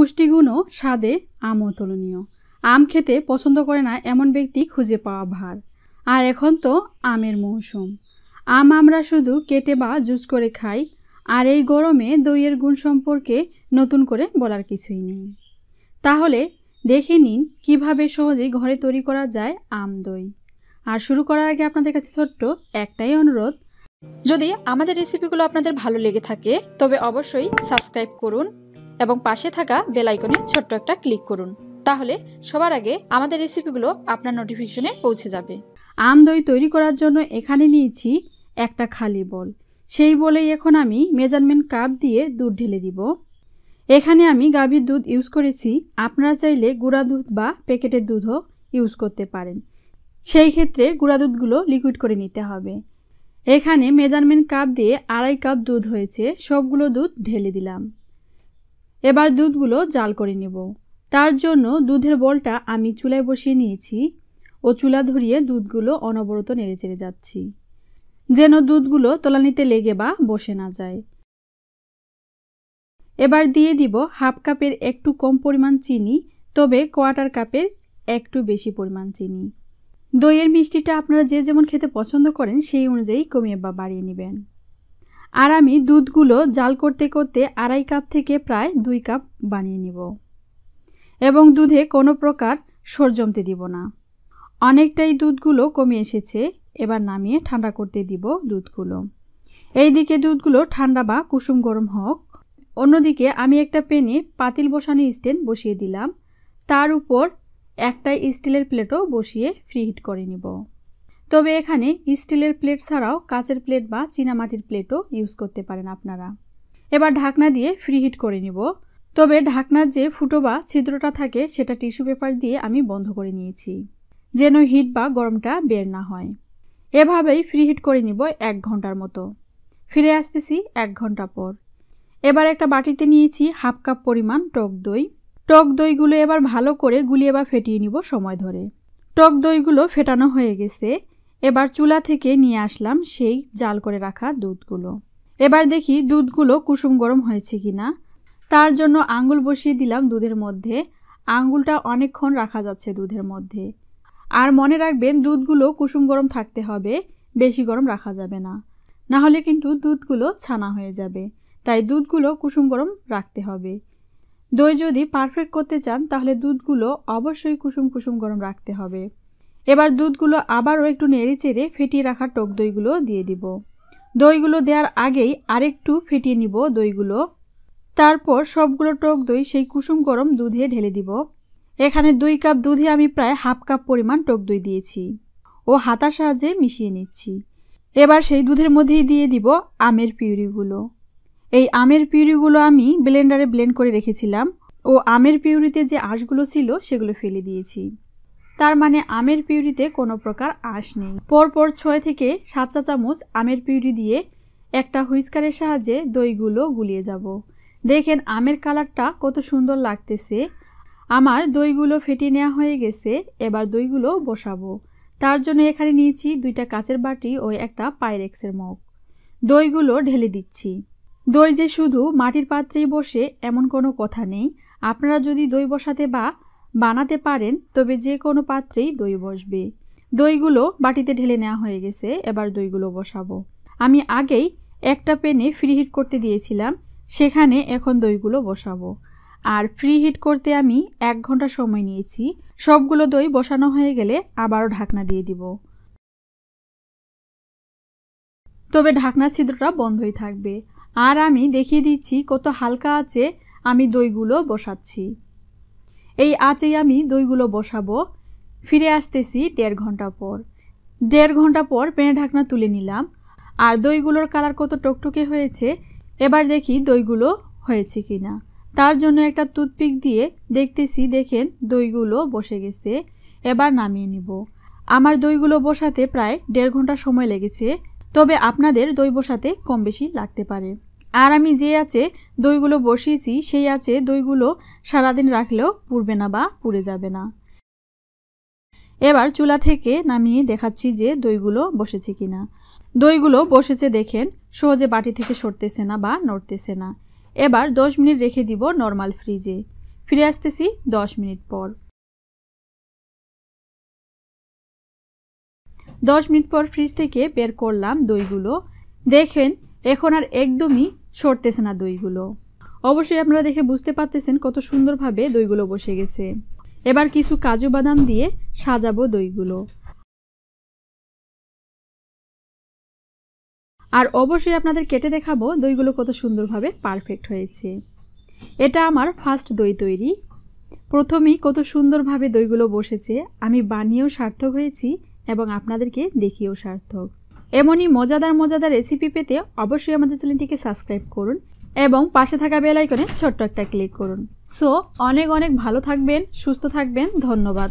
পুষ্টিগুণও স্বাদে আম অতুলনীয় আম খেতে পছন্দ করে না এমন ব্যক্তি খুঁজে পাওয়া ভার আর এখন তো আমের মৌসুম আম আমরা শুধু কেটে বা জুস করে খাই আর এই গরমে দইয়ের গুণ সম্পর্কে নতুন করে বলার কিছুই নেই তাহলে দেখে নিন কীভাবে সহজেই ঘরে তৈরি করা যায় আম দই আর শুরু করার আগে আপনাদের কাছে ছোট্ট একটাই অনুরোধ যদি আমাদের রেসিপিগুলো আপনাদের ভালো লেগে থাকে তবে অবশ্যই সাবস্ক্রাইব করুন এবং পাশে থাকা বেল আইকনে ছোট্ট একটা ক্লিক করুন তাহলে সবার আগে আমাদের রেসিপিগুলো আপনার নোটিফিকেশনে পৌঁছে যাবে আম দই তৈরি করার জন্য এখানে নিয়েছি একটা খালি বল সেই বলেই এখন আমি মেজারমেন্ট কাপ দিয়ে দুধ ঢেলে দিব এখানে আমি গাভীর দুধ ইউজ করেছি আপনারা চাইলে গুঁড়া দুধ বা প্যাকেটের দুধও ইউজ করতে পারেন সেই ক্ষেত্রে গুঁড়া দুধগুলো লিকুইড করে নিতে হবে এখানে মেজারমেন্ট কাপ দিয়ে আড়াই কাপ দুধ হয়েছে সবগুলো দুধ ঢেলে দিলাম এবার দুধগুলো জাল করে নেব তার জন্য দুধের বলটা আমি চুলায় বসিয়ে নিয়েছি ও চুলা ধরিয়ে দুধগুলো অনবরত নেড়ে চেড়ে যাচ্ছি যেন দুধগুলো তোলানিতে লেগে বা বসে না যায় এবার দিয়ে দিব হাফ কাপের একটু কম পরিমাণ চিনি তবে কোয়াটার কাপের একটু বেশি পরিমাণ চিনি দইয়ের মিষ্টিটা আপনারা যে যেমন খেতে পছন্দ করেন সেই অনুযায়ী কমিয়ে বা বাড়িয়ে নেবেন আর আমি দুধগুলো জাল করতে করতে আড়াই কাপ থেকে প্রায় দুই কাপ বানিয়ে নিব এবং দুধে কোনো প্রকার সর জমতে দিব না অনেকটাই দুধগুলো কমে এসেছে এবার নামিয়ে ঠান্ডা করতে দিব দুধগুলো এইদিকে দুধগুলো ঠান্ডা বা কুসুম গরম হোক অন্যদিকে আমি একটা পেনে পাতিল বসানো স্ট্যান্ড বসিয়ে দিলাম তার উপর একটা স্টিলের প্লেটও বসিয়ে ফ্রি হিট করে নিব তবে এখানে স্টিলের প্লেট ছাড়াও কাঁচের প্লেট বা চীনামাটির প্লেটও ইউজ করতে পারেন আপনারা এবার ঢাকনা দিয়ে ফ্রি হিট করে নিব তবে ঢাকনার যে ফুটো বা ছিদ্রটা থাকে সেটা টিস্যু পেপার দিয়ে আমি বন্ধ করে নিয়েছি যেন হিট বা গরমটা বের না হয় এভাবেই ফ্রি হিট করে নিব এক ঘন্টার মতো ফিরে আসতেছি এক ঘন্টা পর এবার একটা বাটিতে নিয়েছি হাফ কাপ পরিমাণ টক দই টক দইগুলো এবার ভালো করে গুলিয়ে বা ফেটিয়ে নিব সময় ধরে টক দইগুলো ফেটানো হয়ে গেছে এবার চুলা থেকে নিয়ে আসলাম সেই জাল করে রাখা দুধগুলো এবার দেখি দুধগুলো কুসুম গরম হয়েছে কি না তার জন্য আঙ্গুল বসিয়ে দিলাম দুধের মধ্যে আঙ্গুলটা অনেকক্ষণ রাখা যাচ্ছে দুধের মধ্যে আর মনে রাখবেন দুধগুলো কুসুম গরম থাকতে হবে বেশি গরম রাখা যাবে না না হলে কিন্তু দুধগুলো ছানা হয়ে যাবে তাই দুধগুলো কুসুম গরম রাখতে হবে দই যদি পারফেক্ট করতে চান তাহলে দুধগুলো অবশ্যই কুসুম কুসুম গরম রাখতে হবে এবার দুধগুলো আবারও একটু নেড়ে চেড়ে ফেটিয়ে রাখা টক দইগুলো দিয়ে দিব দইগুলো দেওয়ার আগেই আরেকটু ফেটিয়ে নিব দইগুলো তারপর সবগুলো টক দই সেই কুসুম গরম দুধে ঢেলে দিব এখানে দুই কাপ দুধে আমি প্রায় হাফ কাপ পরিমাণ টক দই দিয়েছি ও হাতার সাহায্যে মিশিয়ে নিচ্ছি এবার সেই দুধের মধ্যেই দিয়ে দিব আমের পিউরিগুলো এই আমের পিউরিগুলো আমি ব্লেন্ডারে ব্লেন্ড করে রেখেছিলাম ও আমের পিউরিতে যে আঁশগুলো ছিল সেগুলো ফেলে দিয়েছি তার মানে আমের পিউরিতে কোনো প্রকার আঁশ নেই পরপর ছয় থেকে সাত চা চামচ আমের পিউরি দিয়ে একটা হুইস্কারের সাহায্যে দইগুলো গুলিয়ে যাব দেখেন আমের কালারটা কত সুন্দর লাগতেছে আমার দইগুলো ফেটে নেওয়া হয়ে গেছে এবার দইগুলো বসাবো তার জন্য এখানে নিয়েছি দুইটা কাচের বাটি ও একটা পাইরেক্সের মগ দইগুলো ঢেলে দিচ্ছি দই যে শুধু মাটির পাত্রেই বসে এমন কোনো কথা নেই আপনারা যদি দই বসাতে বা বানাতে পারেন তবে যে কোনো পাত্রেই দই বসবে দইগুলো বাটিতে ঢেলে নেওয়া হয়ে গেছে এবার দইগুলো বসাবো আমি আগেই একটা পেনে ফ্রি হিট করতে দিয়েছিলাম সেখানে এখন দইগুলো বসাবো আর ফ্রি হিট করতে আমি এক ঘন্টা সময় নিয়েছি সবগুলো দই বসানো হয়ে গেলে আবারও ঢাকনা দিয়ে দিব তবে ঢাকনা ছিদ্রটা বন্ধই থাকবে আর আমি দেখিয়ে দিচ্ছি কত হালকা আছে আমি দইগুলো বসাচ্ছি এই আচেই আমি দইগুলো বসাবো ফিরে আসতেছি দেড় ঘন্টা পর দেড় ঘন্টা পর পেনে ঢাকনা তুলে নিলাম আর দইগুলোর কালার কত টকটকে হয়েছে এবার দেখি দইগুলো হয়েছে কি না তার জন্য একটা টুথপিক দিয়ে দেখতেছি দেখেন দইগুলো বসে গেছে এবার নামিয়ে নিব আমার দইগুলো বসাতে প্রায় দেড় ঘন্টা সময় লেগেছে তবে আপনাদের দই বসাতে কম বেশি লাগতে পারে আর আমি যে আছে দইগুলো বসিয়েছি সেই আছে দইগুলো সারাদিন রাখলেও পুড়বে না বা পুড়ে যাবে না এবার চুলা থেকে নামিয়ে দেখাচ্ছি যে দইগুলো বসেছে কিনা দইগুলো বসেছে দেখেন সহজে বাটি থেকে সরতেছে না বা নড়তেছে না এবার দশ মিনিট রেখে দিব নর্মাল ফ্রিজে ফিরে আসতেছি দশ মিনিট পর দশ মিনিট পর ফ্রিজ থেকে বের করলাম দইগুলো দেখেন এখন আর একদমই সরতেছে না দইগুলো অবশ্যই আপনারা দেখে বুঝতে পারতেছেন কত সুন্দরভাবে দইগুলো বসে গেছে এবার কিছু কাজু বাদাম দিয়ে সাজাবো দইগুলো আর অবশ্যই আপনাদের কেটে দেখাবো দইগুলো কত সুন্দরভাবে পারফেক্ট হয়েছে এটা আমার ফার্স্ট দই তৈরি প্রথমেই কত সুন্দরভাবে দইগুলো বসেছে আমি বানিয়েও সার্থক হয়েছি এবং আপনাদেরকে দেখিয়েও সার্থক এমনই মজাদার মজাদার রেসিপি পেতে অবশ্যই আমাদের চ্যানেলটিকে সাবস্ক্রাইব করুন এবং পাশে থাকা বেলাইকনে ছোট্ট একটা ক্লিক করুন সো অনেক অনেক ভালো থাকবেন সুস্থ থাকবেন ধন্যবাদ